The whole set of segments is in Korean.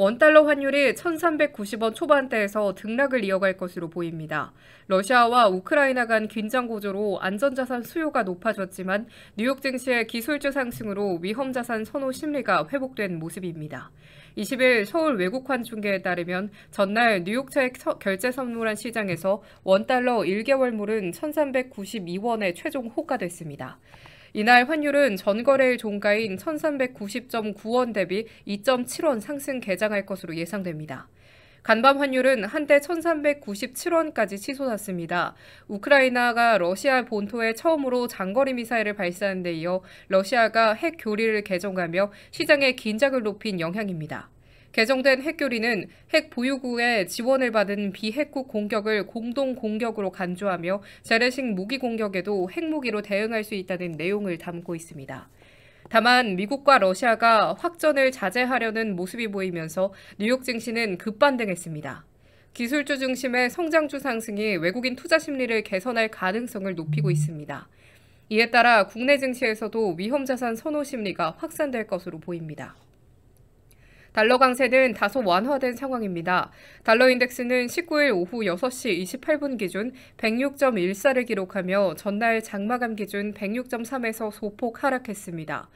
원달러 환율이 1390원 초반대에서 등락을 이어갈 것으로 보입니다. 러시아와 우크라이나 간 긴장 고조로 안전자산 수요가 높아졌지만 뉴욕 증시의 기술주 상승으로 위험자산 선호 심리가 회복된 모습입니다. 20일 서울 외국환 중개에 따르면 전날 뉴욕차액 결제 선물한 시장에서 원달러 1개월물은 1392원에 최종 호가됐습니다. 이날 환율은 전거래일 종가인 1390.9원 대비 2.7원 상승 개장할 것으로 예상됩니다. 간밤 환율은 한때 1397원까지 치솟았습니다. 우크라이나가 러시아 본토에 처음으로 장거리 미사일을 발사한 데 이어 러시아가 핵 교리를 개정하며 시장의 긴장을 높인 영향입니다. 개정된 핵교리는 핵 보유국의 지원을 받은 비핵국 공격을 공동 공격으로 간주하며 재래식 무기 공격에도 핵무기로 대응할 수 있다는 내용을 담고 있습니다. 다만 미국과 러시아가 확전을 자제하려는 모습이 보이면서 뉴욕 증시는 급반등했습니다. 기술주 중심의 성장주 상승이 외국인 투자 심리를 개선할 가능성을 높이고 있습니다. 이에 따라 국내 증시에서도 위험자산 선호 심리가 확산될 것으로 보입니다. 달러 강세는 다소 완화된 상황입니다. 달러 인덱스는 19일 오후 6시 28분 기준 106.14를 기록하며 전날 장마감 기준 106.3에서 소폭 하락했습니다.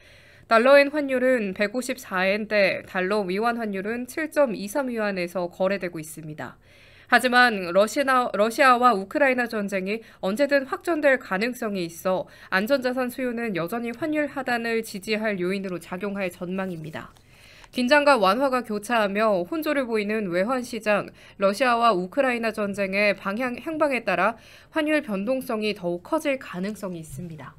달러엔 환율은 154엔대, 달러 위안 환율은 7.23위안에서 거래되고 있습니다. 하지만 러시아, 러시아와 우크라이나 전쟁이 언제든 확전될 가능성이 있어 안전자산 수요는 여전히 환율 하단을 지지할 요인으로 작용할 전망입니다. 긴장과 완화가 교차하며 혼조를 보이는 외환 시장, 러시아와 우크라이나 전쟁의 방향 행방에 따라 환율 변동성이 더욱 커질 가능성이 있습니다.